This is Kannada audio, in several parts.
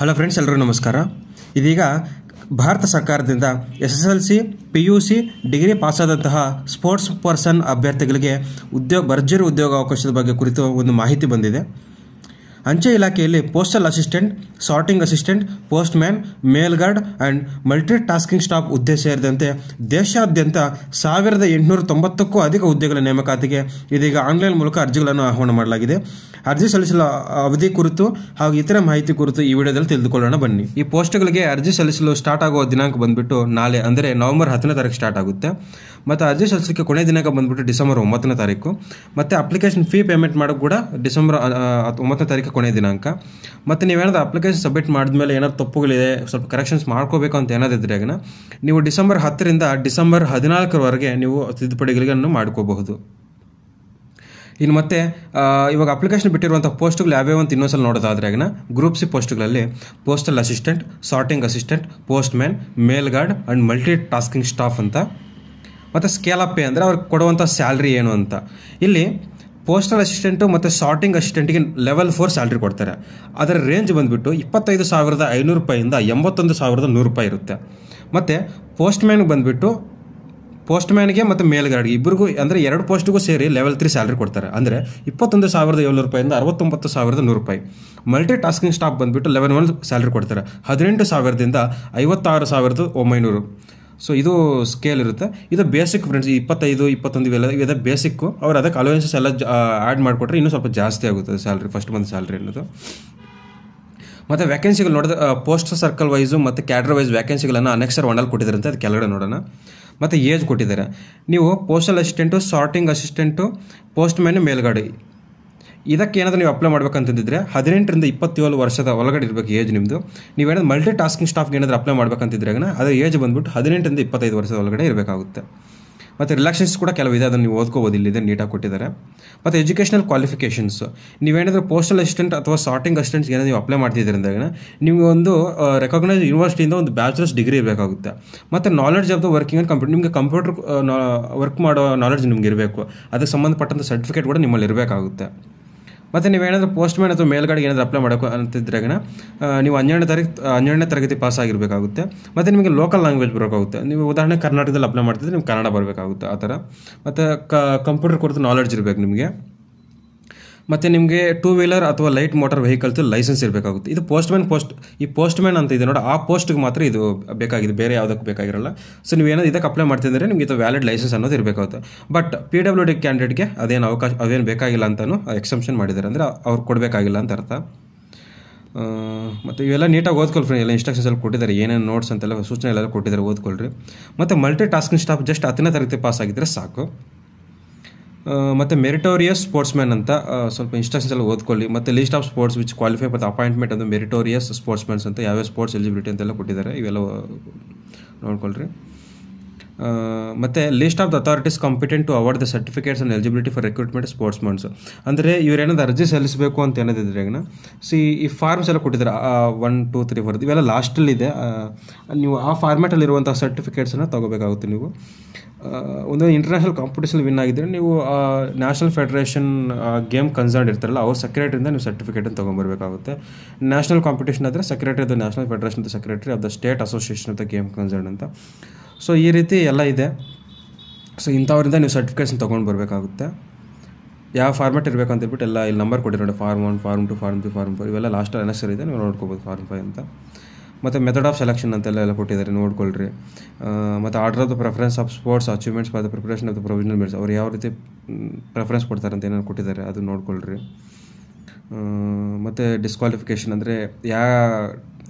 ಹಲೋ ಫ್ರೆಂಡ್ಸ್ ಎಲ್ಲರೂ ನಮಸ್ಕಾರ ಇದೀಗ ಭಾರತ ಸರ್ಕಾರದಿಂದ S S L C P U C degree ಪಾಸಾದಂತಹ ಸ್ಪೋರ್ಟ್ಸ್ ಪರ್ಸನ್ ಅಭ್ಯರ್ಥಿಗಳಿಗೆ ಉದ್ಯೋಗ ಭರ್ಜರಿ ಉದ್ಯೋಗಾವಕಾಶದ ಬಗ್ಗೆ ಕುರಿತು ಒಂದು ಮಾಹಿತಿ ಬಂದಿದೆ ಅಂಚೆ ಇಲಾಖೆಯಲ್ಲಿ postal assistant sorting assistant postman mail guard and multitasking staff ಹುದ್ದೆ ಸೇರಿದಂತೆ ದೇಶಾದ್ಯಂತ ಸಾವಿರದ ಎಂಟುನೂರ ತೊಂಬತ್ತಕ್ಕೂ ಅಧಿಕ ಹುದ್ದೆಗಳ ನೇಮಕಾತಿಗೆ ಇದೀಗ ಆನ್ಲೈನ್ ಮೂಲಕ ಅರ್ಜಿಗಳನ್ನು ಆಹ್ವಾನ ಮಾಡಲಾಗಿದೆ ಅರ್ಜಿ ಸಲ್ಲಿಸಲು ಅವಧಿ ಕುರಿತು ಹಾಗೂ ಇತರ ಮಾಹಿತಿ ಕುರಿತು ಈ ವಿಡಿಯೋದಲ್ಲಿ ತಿಳಿದುಕೊಳ್ಳೋಣ ಬನ್ನಿ ಈ ಪೋಸ್ಟ್ಗಳಿಗೆ ಅರ್ಜಿ ಸಲ್ಲಿಸಲು ಸ್ಟಾರ್ಟ್ ಆಗುವ ದಿನಾಂಕ ಬಂದುಬಿಟ್ಟು ನಾಳೆ ಅಂದರೆ ನವೆಂಬರ್ ಹತ್ತನೇ ತಾರೀಕು ಸ್ಟಾರ್ಟ್ ಆಗುತ್ತೆ ಮತ್ತು ಅರ್ಜಿ ಸಲ್ಲಿಸಲಿಕ್ಕೆ ಕೊನೆಯ ದಿನಾಂಕ ಬಂದುಬಿಟ್ಟು ಡಿಸೆಂಬರ್ ಒಂಬತ್ತನೇ ತಾರೀಕು ಮತ್ತು ಅಪ್ಲಿಕೇಶನ್ ಫೀ ಪೇಮೆಂಟ್ ಮಾಡೋಕ್ಕೆ ಕೂಡ ಡಿಸೆಂಬರ್ ಒಂಬತ್ತನೇ ತಾರೀಕು ಕೊನೆ ದಿನಾಂಕ ಮತ್ತು ನೀವೇನಾದ್ರು ಅಪ್ಲಿಕೇಶನ್ ಸಬ್ಮಿಟ್ ಮಾಡಿದ್ಮೇಲೆ ಏನಾದ್ರು ತಪ್ಪುಗಳಿದೆ ಸ್ವಲ್ಪ ಕರೆಕ್ಷನ್ಸ್ ಮಾಡ್ಕೋಬೇಕು ಅಂತ ಆಗಿನ ನೀವು ಡಿಸೆಂಬರ್ ಹತ್ತರಿಂದ ಡಿಸೆಂಬರ್ ಹದಿನಾಲ್ಕರವರೆಗೆ ನೀವು ತಿದ್ದುಪಡಿಗಳನ್ನು ಮಾಡ್ಕೋಬಹುದು ಇನ್ನು ಮತ್ತೆ ಇವಾಗ ಅಪ್ಲಿಕೇಶನ್ ಬಿಟ್ಟಿರುವಂಥ ಪೋಸ್ಟ್ಗಳು ಯಾವ್ಯಾವ ಅಂತ ಇನ್ನೊಂದ್ಸಲ ನೋಡೋದಾದ್ರಾಗಿನ ಗ್ರೂಪ್ ಸಿ ಪೋಸ್ಟ್ಗಳಲ್ಲಿ postal assistant sorting assistant postman mail guard and multitasking staff ಅಂತ ಮತ್ತು ಸ್ಕೇಲ್ ಅಪ್ ಪೇ ಅಂದರೆ ಅವ್ರಿಗೆ ಕೊಡುವಂಥ ಸ್ಯಾಲ್ರಿ ಏನು ಅಂತ ಇಲ್ಲಿ ಪೋಸ್ಟಲ್ ಅಸಿಸ್ಟೆಂಟು ಮತ್ತು ಸಾರ್ಟಿಂಗ್ ಅಸಿಸ್ಟೆಂಟಿಗೆ ಲೆವೆಲ್ ಫೋರ್ ಸ್ಯಾಲ್ರಿ ಕೊಡ್ತಾರೆ ಅದರ ರೇಂಜ್ ಬಂದುಬಿಟ್ಟು ಇಪ್ಪತ್ತೈದು ಸಾವಿರದ ಐನೂರು ರೂಪಾಯಿಂದ ಎಂಬತ್ತೊಂದು ಸಾವಿರದ ನೂರು ರೂಪಾಯಿ ಇರುತ್ತೆ ಮತ್ತು ಪೋಸ್ಟ್ಮ್ಯಾನ್ಗೆ ಬಂದ್ಬಿಟ್ಟು ಪೋಸ್ಟ್ ಮ್ಯಾನ್ಗೆ ಮತ್ತು ಮೇಲ್ಗಾರ್ಡ್ಗೆ ಇಬ್ಬರಿಗೂ ಅಂದರೆ ಎರಡು ಪೋಸ್ಟ್ಗೂ ಸೇರಿ ಲೆವೆಲ್ ತ್ರೀ ಸ್ಯಾಲ್ರಿ ಕೊಡ್ತಾರೆ ಅಂದರೆ ಇಪ್ಪತ್ತೊಂದು ಸಾವಿರದ ಏಳ್ನೂರು ರೂಪಾಯಿಂದ ಅರವತ್ತೊಂಬತ್ತು ಸಾವಿರದ ನೂರು ರೂಪಾಯಿ ಮಲ್ಟಿ ಟಾಸ್ಕಿಂಗ್ ಸ್ಟಾಪ್ ಬಂದುಬಿಟ್ಟು ಲೆವೆನ್ ಒನ್ ಸ್ಯಾಲ್ರಿ ಕೊಡ್ತಾರೆ ಹದಿನೆಂಟು ಸಾವಿರದಿಂದ ಐವತ್ತಾರು ಸಾವಿರದ ಒಂಬೈನೂರು ಸೊ ಇದು ಸ್ಕೇಲ್ ಇರುತ್ತೆ ಇದು ಬೇಸಿಕ್ ಫ್ರೆಂಡ್ಸ್ ಇಪ್ಪತ್ತೈದು ಇಪ್ಪತ್ತೊಂದು ಇವೆಲ್ಲ ಇದೆ ಬೇಸಿಕ್ಕು ಅವ್ರು ಅದಕ್ಕೆ ಅಲೋವೆನ್ಸಸ್ ಎಲ್ಲ ಆ್ಯಡ್ ಮಾಡಿಕೊಟ್ರೆ ಇನ್ನೂ ಸ್ವಲ್ಪ ಜಾಸ್ತಿ ಆಗುತ್ತೆ ಸ್ಯಾಲ್ರಿ ಫಸ್ಟ್ ಮಂತ್ ಸ್ಯಾಲ್ರಿ ಅನ್ನೋದು ಮತ್ತು ವ್ಯಾಕೆನ್ಸಿಗಳು ನೋಡಿದ್ರೆ ಪೋಸ್ಟ್ ಸರ್ಕಲ್ ವೈಸು ಮತ್ತು ಕ್ಯಾಡ್ರ್ ವೈಸ್ ವ್ಯಾಕೆನ್ಸಿಗಳನ್ನು ಅನೆಕ್ಸರ್ ಒಣಲ್ಲಿ ಕೊಟ್ಟಿದ್ದಾರೆ ಅಂತ ಅದು ಕೆಳಗಡೆ ನೋಡೋಣ ಮತ್ತು ಏಜ್ ಕೊಟ್ಟಿದ್ದಾರೆ ನೀವು postal assistant sorting assistant postman ಮೇಲ್ಗಡೆ ಇದಕ್ಕೆ ಏನಾದರೂ ನೀವು ಅಪ್ಲೈ ಮಾಡ್ಬೇಕಂತಿದ್ರೆ ಹದಿನೆಂಟರಿಂದ ಇಪ್ಪತ್ತೇಳು ವರ್ಷದ ಒಳಗಡೆ ಇರಬೇಕು ಏಜ್ ನಿಮ್ಮದು ನೀವೇನಾದ್ರೂ ಮಲ್ಟಿ ಟಾಸ್ಕಿಂಗ್ ಸ್ಟಾಫ್ಗೆ ಏನಾದರೂ ಅಪ್ಲೈ ಮಾಡ್ಬೇಕಂತಿದ್ರೆ ಅದರ ಏಜ್ ಬಂದ್ಬಿಟ್ಟು ಹದಿನೆಂಟರಿಂದ ಇಪ್ಪತ್ತೈದು ವರ್ಷದ ಒಳಗಡೆ ಇರಬೇಕಾಗುತ್ತೆ ಮತ್ತು ರಿಲ್ಯಾಕ್ಷನ್ಸ್ ಕೂಡ ಕೆಲವು ಇದೆ ಅದನ್ನು ನೀವು ಓದ್ಕೋಬೋದು ಇಲ್ಲಿದೆ ನೀಟಾಗಿ ಕೊಟ್ಟಿದ್ದಾರೆ ಮತ್ತು ಎಜುಕೇಷನಲ್ ಕ್ವಾಲಿಫಿಕೇಷನ್ಸ್ ನೀವೇನಾದರೂ ಪೋಸ್ಟಲ್ ಅಸಿಸ್ಟೆಂಟ್ ಅಥವಾ ಸಾರ್ಟಿಂಗ್ ಅಸಿಸ್ಟೆಂಟ್ಸ್ ಏನಾದರೂ ನೀವು ಅಪ್ಲೈ ಅಂದಾಗ ನಿಮಗೆ ಒಂದು ರೆಕಗ್ನೈಸ್ ಯೂನಿವರ್ಸಿಟಿಯಿಂದ ಒಂದು ಬ್ಯಾಚುಲರ್ಸ್ ಡಿಗ್ರಿ ಇರಬೇಕಾಗುತ್ತೆ ಮತ್ತು knowledge of the working and computer ನಿಮಗೆ ಕಂಪ್ಯೂಟರ್ ವರ್ಕ್ ಮಾಡೋ ನಾಲೆಡ್ಜ್ ನಿಮ್ಗೆ ಇರಬೇಕು ಅದಕ್ಕೆ ಸಂಬಂಧಪಟ್ಟಂಥ ಸರ್ಟಿಫಿಕೇಟ್ ಕೂಡ ನಿಮ್ಮಲ್ಲಿ ಇರಬೇಕಾಗುತ್ತೆ ಮತ್ತು ನೀವು ಏನಾದರೂ ಪೋಸ್ಟ್ ಮ್ಯಾನ್ ಅಥವಾ ಮೇಲ್ಗಡೆ ಏನಾದರೂ ಅಪ್ಲೈ ಮಾಡೋಕೆ ಅಂತಿದ್ರಾಗಿನ ನೀವು ಹನ್ನೆರಡನೇ ತಾರೀಕು ಹನ್ನೆರಡನೇ ತರಗತಿ ಪಾಸ್ ಆಗಿರಬೇಕಾಗುತ್ತೆ ಮತ್ತು ನಿಮಗೆ ಲೋಕಲ್ ಲ್ಯಾಂಗ್ವೇಜ್ ಬರೋಕಾಗುತ್ತೆ ನೀವು ಉದಾಹರಣೆ ಕರ್ನಾಟಕದಲ್ಲಿ ಅಪ್ಲೈ ಮಾಡ್ತಿದ್ರೆ ನಿಮ್ಗೆ ಕನ್ನಡ ಬರಬೇಕಾಗುತ್ತೆ ಆ ಥರ ಮತ್ತು ಕಂಪ್ಯೂಟರ್ ಕುರಿತು ನಾಲೆಡ್ಜ್ ಇರಬೇಕು ನಿಮಗೆ ಮತ್ತು ನಿಮಗೆ ಟೂ ವೀಲರ್ ಅಥವಾ ಲೈಟ್ ಮೋಟರ್ ವೆಹಿಕಲ್ಸ್ ಲೈಸೆನ್ಸ್ ಇರಬೇಕಾಗುತ್ತೆ ಇದು ಮ್ಯಾನ್ ಪೋಸ್ಟ್ ಈ ಮ್ಯಾನ್ ಅಂತ ಇದೆ ನೋಡಿ ಆ ಪೋಸ್ಟ್ಗೆ ಮಾತ್ರ ಇದು ಬೇಕಾಗಿದೆ ಬೇರೆ ಯಾವುದಕ್ಕೆ ಬೇಕಾಗಿರಲ್ಲ ಸೊ ನೀವು ಏನಾದ್ರು ಇದಕ್ಕೆ ಅಪ್ಲೈ ಮಾಡ್ತಿದ್ರೆ ನಿಮಗೆ ಇದು ವ್ಯಾಲಿಡ್ ಲೈಸೆನ್ಸ್ ಅನ್ನೋದು ಇರಬೇಕಾಗುತ್ತೆ ಬಟ್ ಪಿ ಡಬ್ಲ್ಯೂ ಡಿ ಕ್ಯಾಂಡಿಡೇಟ್ಗೆ ಅದೇನು ಅವಕಾಶ ಅದೇನು ಬೇಕಾಗಿಲ್ಲ ಅಂತಲೂ ಎಕ್ಸೆಪ್ಷನ್ ಮಾಡಿದ್ದಾರೆ ಅಂದರೆ ಅವ್ರು ಕೊಡಬೇಕಾಗಿಲ್ಲ ಅಂತ ಅರ್ಥ ಮತ್ತು ಇವೆಲ್ಲ ನೀಟಾಗಿ ಓದ್ಕೊಳ್ಳಿ ಎಲ್ಲ ಇನ್ಸ್ಟ್ರಕ್ಷನ್ಸ್ ಎಲ್ಲ ಕೊಟ್ಟಿದ್ದಾರೆ ಏನೇನು ನೋಟ್ಸ್ ಅಂತೆಲ್ಲ ಸೂಚನೆ ಎಲ್ಲ ಕೊಟ್ಟಿದ್ದಾರೆ ಓದ್ಕೊಳ್ರಿ ಮತ್ತು ಮಲ್ಟಿ ಟಾಸ್ಕಿಂಗ್ ಸ್ಟಾಫ್ ಜಸ್ಟ್ ಹತ್ತನೇ ತರಗತಿ ಪಾಸ್ ಆಗಿದ್ದರೆ ಸಾಕು ಮತ್ತೆ ಮೆರಿಟೋರಿಯಸ್ ಸ್ಪೋರ್ಟ್ಸ್ ಮ್ಯಾನ್ ಅಂತ ಸ್ವಲ್ಪ ಇನ್ಸ್ಟ್ರಕ್ಷನ್ಸ್ ಎಲ್ಲ ಓದ್ಕೊಳ್ಳಿ ಮತ್ತು list of sports which qualify ಮತ್ತು ಅಪಾಯಿಂಟ್ಮೆಂಟ್ ಅದು ಮೆರಿಟೋರಿಯಸ್ ಸ್ಪೋರ್ಟ್ಸ್ ಮ್ಯಾನ್ಸ್ ಅಂತ ಯಾವ್ಯಾವ ಸ್ಪೋರ್ಟ್ಸ್ ಎಲಿಜಿಬಿಲಿಟಿ ಅಂತೆಲ್ಲ ಕೊಟ್ಟಿದ್ದಾರೆ ಇವೆಲ್ಲ ನೋಡ್ಕೊಳ್ರಿ ಮತ್ತು list of the authorities competent to award the certificates and eligibility for recruitment sportsmen ಅಂದರೆ ಇವರೇನಾದ್ರು ಅರ್ಜಿ ಸಲ್ಲಿಸಬೇಕು ಅಂತ ಏನಾದಿದ್ರೆ ಈಗ ಸಿ ಈ ಫಾರ್ಮ್ಸ್ ಎಲ್ಲ ಕೊಟ್ಟಿದ್ದಾರೆ ಒನ್ ಟೂ ತ್ರೀ ಫೋರ್ ಇವೆಲ್ಲ ಇದೆ ನೀವು ಆ ಫಾರ್ಮ್ಯಾಟಲ್ಲಿರುವಂಥ ಸರ್ಟಿಫಿಕೇಟ್ಸನ್ನು ತೊಗೋಬೇಕಾಗುತ್ತೆ ನೀವು ಒಂದು ಇಂಟರ್ನ್ಯಾಷನಲ್ ಕಾಂಪಿಟೇಷನ್ ವಿನ್ ಆಗಿದ್ದರೆ ನೀವು ನ್ಯಾಷನಲ್ ಫೆಡರೇಷನ್ ಗೇಮ್ ಕನ್ಸರ್ನ್ ಇರ್ತಾರಲ್ಲ ಅವ್ರ ಸೆಕ್ರೆಟರಿಂದ ನೀವು ಸರ್ಟಿಫಿಕೇಟನ್ನು ತೊಗೊಂಬರ್ಬೇಕಾಗುತ್ತೆ ನ್ಯಾಷನಲ್ ಕಾಂಪಿಟೇಷನ್ ಆದರೆ ಸೆಕ್ರೆಟರಿ ಅದು national federation secretary of the state association of the game concern ಅಂತ ಸೊ ಈ ರೀತಿ ಎಲ್ಲ ಇದೆ ಸೊ ಇಂಥವ್ರಿಂದ ನೀವು ಸರ್ಟಿಫಿಕೇಷನ್ ತೊಗೊಂಡು ಬರಬೇಕಾಗುತ್ತೆ ಯಾವ ಫಾರ್ಮೆಟ್ ಇರಬೇಕು ಅಂತ ಹೇಳ್ಬಿಟ್ಟು ಎಲ್ಲ ಇಲ್ಲಿ ನಂಬರ್ ಕೊಟ್ಟಿರೋ form one form two form three form four ಇವೆಲ್ಲ ಲಾಸ್ಟ್ ಅನಸರ್ ಇದೆ ನೀವು ನೋಡ್ಕೋಬೋದು ಫಾರ್ಮ್ ಫೈ ಅಂತ ಮತ್ತು ಮೆಥಡ್ ಆಫ್ ಸೆಲೆಕ್ಷನ್ ಅಂತೆಲ್ಲ ಎಲ್ಲ ಕೊಟ್ಟಿದ್ದಾರೆ ನೋಡ್ಕೊಳ್ರಿ ಮತ್ತು order of the preference of sports achievements for preparation of the provisional merits ಅವ್ರು ಯಾವ ರೀತಿ ಪ್ರಿಫರೆನ್ಸ್ ಕೊಡ್ತಾರೆ ಅಂತ ಏನಾದ್ರು ಕೊಟ್ಟಿದ್ದಾರೆ ಅದು ನೋಡ್ಕೊಳ್ರಿ ಮತ್ತು ಡಿಸ್ಕ್ವಾಲಿಫಿಕೇಷನ್ ಅಂದರೆ ಯಾ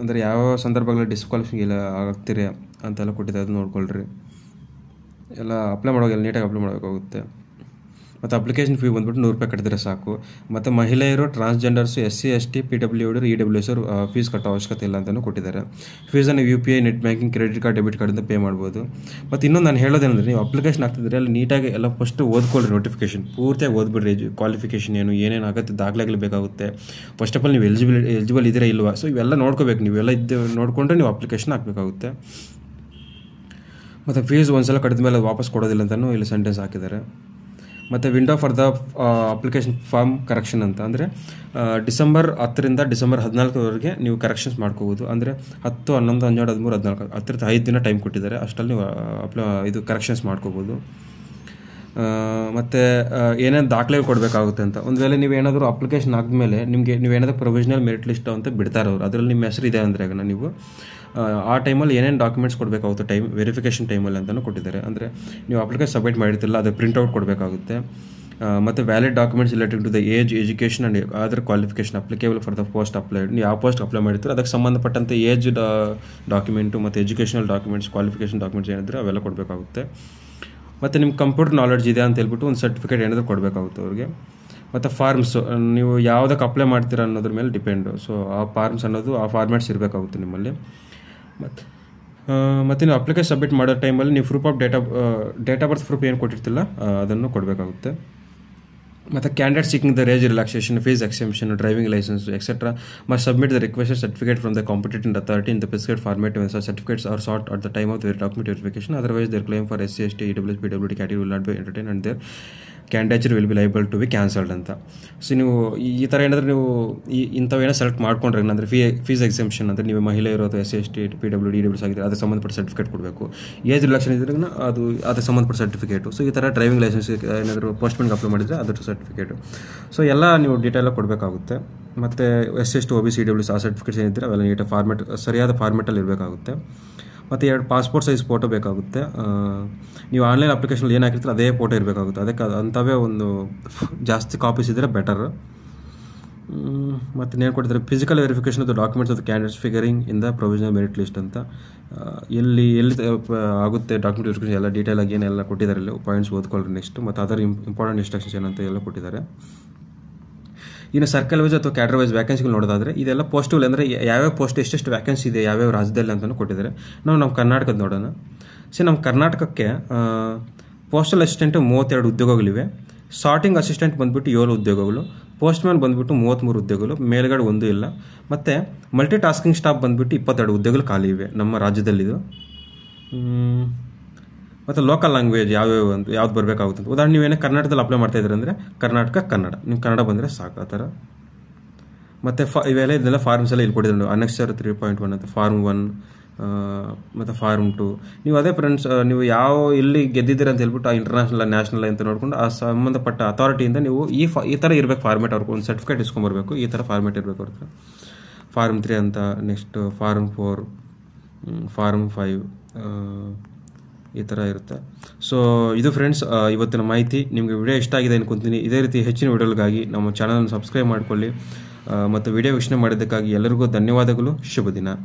ಅಂದರೆ ಯಾವ ಸಂದರ್ಭಗಳಲ್ಲಿ ಡಿಸ್ಕ್ವಾಲಿಫೈ ಇಲ್ಲ ಆಗ್ತೀರಿ ಅಂತೆಲ್ಲ ಕೊಟ್ಟಿದ್ದೆ ಅದು ನೋಡ್ಕೊಳ್ರಿ ಎಲ್ಲ ಅಪ್ಲೈ ಮಾಡೋಕ್ಕೆ ನೀಟಾಗಿ ಅಪ್ಲೈ ಮಾಡಬೇಕಾಗುತ್ತೆ ಮತ್ತು ಅಪ್ಲಿಕೇಶನ್ ಫೀ ಬಂದ್ಬಿಟ್ಟು ನೂರು ರೂಪಾಯಿ ಕಟ್ಟಿದ್ರೆ ಸಾಕು ಮತ್ತು ಮಹಿಳೆಯರು transgenders S C S T P W D E W S fees ಕಟ್ಟೋ ಅವಶ್ಯಕತೆ ಇಲ್ಲ ಅಂತಲೂ ಕೊಟ್ಟಿದ್ದಾರೆ ಫೀಸನ್ನು U P I net banking credit card debit ಕಾರ್ಡಿಂದ ಪೇ ಮಾಡ್ಬೋದು ಮತ್ತು ಇನ್ನೊಂದು ನಾನು ಹೇಳೋದೇನೆಂದರೆ ನೀವು ಅಪ್ಲಿಕೇಶನ್ ಹಾಕ್ತಿದ್ರೆ ಅಲ್ಲಿ ನೀಟಾಗಿ ಎಲ್ಲ ಫಸ್ಟ್ ಓದ್ಕೊಳ್ಳಿ ನೋಟಿಫಿಕೇಶನ್ ಪೂರ್ತಿಯಾಗಿ ಓದ್ಬಿಡ್ರಿ ಕ್ವಾಲಿಫಿಕೇಷನ್ ಏನು ಏನೇನು ಆಗುತ್ತೆ ದಾಖಲೆಗಳು ಬೇಕಾಗುತ್ತೆ ಫಸ್ಟ್ ಆಫ್ ಆಲ್ ನೀವು ಎಲಿಜಿಬಲ್ ಎಲಿಜಿಬಲ್ ಇದ್ದೀರಾ ಇಲ್ವಾ ಸೊ ಇವೆಲ್ಲ ನೋಡ್ಕೋಬೇಕು ನೀವೆಲ್ಲ ಇದ್ದು ನೋಡಿಕೊಂಡ್ರೆ ನೀವು ಅಪ್ಲಿಕೇಶನ್ ಹಾಕಬೇಕಾಗುತ್ತೆ ಮತ್ತು ಫೀಸ್ ಒಂದ್ಸಲ ಕಟ್ಟಿದ ಮೇಲೆ ವಾಪಸ್ ಕೊಡೋದಿಲ್ಲ ಅಂತಲೂ ಇಲ್ಲಿ ಸೆಂಟೆನ್ಸ್ ಹಾಕಿದ್ದಾರೆ ಮತ್ತು window for the application form correction ಅಂತ ಅಂದರೆ ಡಿಸೆಂಬರ್ ಹತ್ತರಿಂದ ಡಿಸೆಂಬರ್ ಹದಿನಾಲ್ಕರವರೆಗೆ ನೀವು ಕರೆಕ್ಷನ್ಸ್ ಮಾಡ್ಕೋಬೋದು ಅಂದರೆ ಹತ್ತು ಹನ್ನೊಂದು ಹನ್ನೆರಡು ಹದಿಮೂರು ಹದಿನಾಲ್ಕು ಹತ್ತಿರದ ಐದು ದಿನ ಟೈಮ್ ಕೊಟ್ಟಿದ್ದಾರೆ ಅಷ್ಟರಲ್ಲಿ ನೀವು ಅಪ್ಲ ಇದು ಕರೆಕ್ಷನ್ಸ್ ಮಾಡ್ಕೋಬೋದು ಮತ್ತು ಏನೇನು ದಾಖಲೆ ಕೊಡಬೇಕಾಗುತ್ತೆ ಅಂತ ಒಂದು ವೇಳೆ ನೀವು ಏನಾದರೂ ಅಪ್ಲಿಕೇಶನ್ ಆದಮೇಲೆ ನಿಮಗೆ ನೀವೇನಾದರೂ ಪ್ರೊವಿಷನಲ್ ಮೆರಿಟ್ ಲಿಸ್ಟ್ ಅಂತ ಅವರು ಅದರಲ್ಲಿ ನಿಮ್ಮ ಹೆಸರು ಇದೆ ಅಂದರೆ ಈಗ ನೀವು ಆ ಟೈಮಲ್ಲಿ ಏನೇನು ಡಾಕ್ಯುಮೆಂಟ್ಸ್ ಕೊಡಬೇಕಾಗುತ್ತೆ ಟೈಮ್ ವೆರಿಫಿಕೇಷನ್ ಟೈಮಲ್ಲಿ ಅಂತಲೂ ಕೊಟ್ಟಿದ್ದಾರೆ ಅಂದರೆ ನೀವು ಅಪ್ಲಿಕೇಶನ್ ಸಬ್ಮಿಟ್ ಮಾಡಿರ್ತಿಲ್ಲ ಅದು ಪ್ರಿಂಟ್ಔಟ್ ಕೊಡಬೇಕಾಗುತ್ತೆ ಮತ್ತು valid documents related to the age education and other qualification applicable for the post applied ನೀವು ಯಾವ ಪೋಸ್ಟ್ ಅಪ್ಲೈ ಮಾಡಿರ್ತೀರೋ ಅದಕ್ಕೆ ಸಂಬಂಧಪಟ್ಟಂತೆ ಏಜ್ ಡಾಕ್ಯುಮೆಂಟು ಮತ್ತು ಎಜುಕೇಷನಲ್ ಡಾಕ್ಯುಮೆಂಟ್ಸ್ ಕ್ವಾಲಿಫಿಕೇಷನ್ ಡಾಕ್ಯುಮೆಂಟ್ಸ್ ಏನಿದ್ರೆ ಅವೆಲ್ಲ ಕೊಡಬೇಕಾಗುತ್ತೆ ಮತ್ತು ನಿಮ್ಮ ಕಂಪ್ಯೂಟರ್ ನಾಲೆಡ್ಜ್ ಇದೆ ಅಂತ ಹೇಳ್ಬಿಟ್ಟು ಒಂದು ಸರ್ಟಿಫಿಕೇಟ್ ಏನಾದರೂ ಕೊಡಬೇಕಾಗುತ್ತೆ ಅವ್ರಿಗೆ ಮತ್ತು ಫಾರ್ಮ್ಸ್ ನೀವು ಯಾವುದಕ್ಕೆ ಅಪ್ಲೈ ಮಾಡ್ತೀರಾ ಅನ್ನೋದ್ರ ಮೇಲೆ ಡಿಪೆಂಡು ಸೊ ಆ ಫಾರ್ಮ್ಸ್ ಅನ್ನೋದು ಆ ಫಾರ್ಮ್ಯಾಟ್ಸ್ ಇರಬೇಕಾಗುತ್ತೆ ನಿಮ್ಮಲ್ಲಿ ಮತ್ತು ಮತ್ತು ನೀವು ಅಪ್ಲಿಕೇಶನ್ ಸಬ್ಮಿಟ್ ಮಾಡೋ ಟೈಮಲ್ಲಿ ನೀವು proof of data date of birth proof ಏನು ಕೊಟ್ಟಿರ್ತಿಲ್ಲ ಅದನ್ನು ಕೊಡಬೇಕಾಗುತ್ತೆ ಮತ್ತು candidate seeking the age relaxation fees exemption driving license etcetera ಮತ್ತು submit the requested certificate from the competing authority in the format whence certificates are sought at the time of the document verification otherwise their claim for S C S T E W P W D will not be entertain their candidature will B liable to be cancelled ಅಂತ ಸೊ ನೀವು ಈ ಥರ ಏನಾದರೂ ನೀವು ಈ ಏನೋ ಸೆಲೆಕ್ಟ್ ಮಾಡ್ಕೊಂಡ್ರೆ ಏನಂದ್ರೆ ಫೀ ಫೀಸ್ ಎಕ್ಸಿಮಿಷನ್ ಅಂದರೆ ನೀವು ಮಹಿಳೆ ಅಥವಾ S S T P W D ಡಬ್ಲ್ಯೂಸ್ ಆಗಿದ್ರೆ ಅದಕ್ಕೆ ಸಂಬಂಧಪಟ್ಟ ಸರ್ಟಿಫಿಕೇಟ್ ಕೊಡಬೇಕು ಏಜ್ ರಿಲಕ್ಷನ್ ಇದ್ರೆ ಅದು ಅದಕ್ಕೆ ಸಂಬಂಧಪಟ್ಟ ಸರ್ಟಿಫಿಕೇಟು ಸೊ ಈ ಥರ ಡ್ರೈವಿಂಗ್ ಲೈಸೆನ್ಸ್ ಏನಾದರೂ ಪೋಸ್ಟ್ಮೆಂಟ್ಗೆ ಅಪ್ಲೈ ಮಾಡಿದರೆ ಅದರ ಸರ್ಟಿಫಿಕೇಟು ಸೊ ಎಲ್ಲ ನೀವು ಡೀಟೇಲ್ ಕೊಡಬೇಕಾಗುತ್ತೆ ಮತ್ತು S S T O B C W ಆ ಸರ್ಟಿಫಿಕೇಟ್ಸ್ ಏನಿದ್ರೆ ಅವೆಲ್ಲ ನೀಟಾಗಿ ಫಾರ್ಮೆಟ್ ಸರಿಯಾದ ಫಾರ್ಮೆಟಲ್ಲಿ ಇರಬೇಕಾಗುತ್ತೆ ಮತ್ತು ಎರಡು ಪಾಸ್ಪೋರ್ಟ್ ಸೈಜ್ ಫೋಟೋ ಬೇಕಾಗುತ್ತೆ ನೀವು ಆನ್ಲೈನ್ ಅಪ್ಲಿಕೇಶನಲ್ಲಿ ಏನು ಹಾಕಿರ್ತೀರ ಅದೇ ಫೋಟೋ ಇರಬೇಕಾಗುತ್ತೆ ಅದಕ್ಕೆ ಅಂಥವೇ ಒಂದು ಜಾಸ್ತಿ ಕಾಪೀಸ್ ಇದ್ದರೆ ಬೆಟರ್ ಮತ್ತು ಏನು ಕೊಡ್ತಾರೆ ಫಿಸಿಕಲ್ ವೆರಿಫಿಕೇಷನ್ ಅಥವಾ documents of candidate candidates figuring in provisional merit list ಅಂತ ಎಲ್ಲಿ ಎಲ್ಲಿ ಆಗುತ್ತೆ ಡಾಕ್ಯುಮೆಂಟ್ ವೆರಿಫಿಕೇಷನ್ ಎಲ್ಲ ಡೀಟೇಲಾಗಿ ಏನೆಲ್ಲ ಕೊಟ್ಟಿದ್ದಾರೆ ಇಲ್ಲಿ ಪಾಯಿಂಟ್ಸ್ ಓದ್ಕೊಳ್ಳಿ ನೆಕ್ಸ್ಟ್ ಮತ್ತು ಅದರ ಇಂಪಾರ್ಟೆಂಟ್ ಇನ್ಸ್ಟ್ರಕ್ಷನ್ಸ್ ಏನಂತ ಎಲ್ಲ ಕೊಟ್ಟಿದ್ದಾರೆ ಇನ್ನು ಸರ್ಕಲ್ ವೈಸ್ ಅಥವಾ ಕ್ಯಾಡರ್ ವೈಸ್ ವ್ಯಾಕೆನ್ಸಿಗಳು ನೋಡೋದಾದ್ರೆ ಇದೆಲ್ಲ ಪೋಸ್ಟ್ಗಳು ಅಂದರೆ ಯಾವ್ಯಾವ ಪೋಸ್ಟ್ ಎಷ್ಟೆಷ್ಟು ವ್ಯಾಕೆನ್ಸಿ ಇದೆ ಯಾವ್ಯಾವ ರಾಜ್ಯದಲ್ಲಿ ಅಂತಲೂ ಕೊಟ್ಟಿದ್ದಾರೆ ನಾವು ನಮ್ಮ ಕರ್ನಾಟಕದ ನೋಡೋಣ ಸೊ ನಮ್ಮ ಕರ್ನಾಟಕಕ್ಕೆ ಪೋಸ್ಟಲ್ ಅಸಿಸ್ಟೆಂಟು ಮೂವತ್ತೆರಡು ಉದ್ಯೋಗಗಳಿವೆ ಸಾರ್ಟಿಂಗ್ ಅಸಿಸ್ಟೆಂಟ್ ಬಂದ್ಬಿಟ್ಟು ಏಳು ಉದ್ಯೋಗಗಳು ಪೋಸ್ಟ್ಮ್ಯಾನ್ ಬಂದ್ಬಿಟ್ಟು ಮೂವತ್ತ್ಮೂರು ಉದ್ಯೋಗಗಳು ಮೇಲ್ಗಡೆ ಒಂದು ಇಲ್ಲ ಮತ್ತು ಮಲ್ಟಿ ಟಾಸ್ಕಿಂಗ್ ಸ್ಟಾಫ್ ಬಂದ್ಬಿಟ್ಟು ಇಪ್ಪತ್ತೆರಡು ಉದ್ಯೋಗಗಳು ಖಾಲಿ ಇವೆ ನಮ್ಮ ರಾಜ್ಯದಲ್ಲಿದು ಮತ್ತು ಲೋಕಲ್ ಲ್ಯಾಂಗ್ವೇಜ್ ಯಾವ್ಯಾವ ಅಂತ ಯಾವ್ದು ಬರಬೇಕಾಗುತ್ತೆ ಅಂತ ಉದಾಹರಣೆ ನೀವೇನೇ ಕರ್ನಾಟಕದಲ್ಲಿ ಅಪ್ಲೈ ಮಾಡ್ತಾ ಇದ್ರೆ ಅಂದರೆ ಕರ್ನಾಟಕ ಕನ್ನಡ ನೀವು ಕನ್ನಡ ಬಂದರೆ ಸಾಕು ಆ ಥರ ಮತ್ತು ಫ ಇವೆಲ್ಲ ಇದೆಲ್ಲ ಫಾರ್ಮ್ಸ್ ಎಲ್ಲ ಇಲ್ಲಿ ಕೊಟ್ಟಿದ್ರು ಅನ್ಎಕ್ಸ್ಟರ್ ತ್ರೀ ಪಾಯಿಂಟ್ ಒನ್ ಅಂತ ಫಾರ್ಮ್ ಒನ್ ಮತ್ತು ಫಾರ್ಮ್ ಟು ನೀವು ಅದೇ ಫ್ರೆಂಡ್ಸ್ ನೀವು ಯಾವ ಇಲ್ಲಿ ಗೆದ್ದಿದ್ದೀರ ಅಂತ ಹೇಳ್ಬಿಟ್ಟು ಆ ಇಂಟರ್ನ್ಯಾಷನಲ್ ನ್ಯಾಷನಲ್ ಅಂತ ನೋಡಿಕೊಂಡು ಆ ಸಂಬಂಧಪಟ್ಟ ಅಥಾರಿಟಿಯಿಂದ ನೀವು ಈ ಫಾ ಈ ಥರ ಇರಬೇಕು ಫಾರ್ಮೇಟ್ ಅವ್ರಿಗೆ ಒಂದು ಸರ್ಟಿಫಿಕೇಟ್ ಇಸ್ಕೊಂಬರ್ಬೇಕು ಈ ಥರ ಫಾರ್ಮೇಟ್ ಇರಬೇಕು ಅವ್ರ ಫಾರ್ಮ್ ತ್ರೀ ಅಂತ next form four form five ಈ ಥರ ಇರುತ್ತೆ ಸೊ ಇದು ಫ್ರೆಂಡ್ಸ್ ಇವತ್ತಿನ ಮಾಹಿತಿ ನಿಮಗೆ ವಿಡಿಯೋ ಇಷ್ಟ ಆಗಿದೆ ಅನ್ಕೊತೀನಿ ಇದೇ ರೀತಿ ಹೆಚ್ಚಿನ ವಿಡಿಯೋಗಳಿಗಾಗಿ ನಮ್ಮ ಚಾನಲನ್ನು ಸಬ್ಸ್ಕ್ರೈಬ್ ಮಾಡಿಕೊಳ್ಳಿ ಮತ್ತು ವಿಡಿಯೋ ವೀಕ್ಷಣೆ ಮಾಡಿದ್ದಕ್ಕಾಗಿ ಎಲ್ಲರಿಗೂ ಧನ್ಯವಾದಗಳು ಶುಭ ದಿನ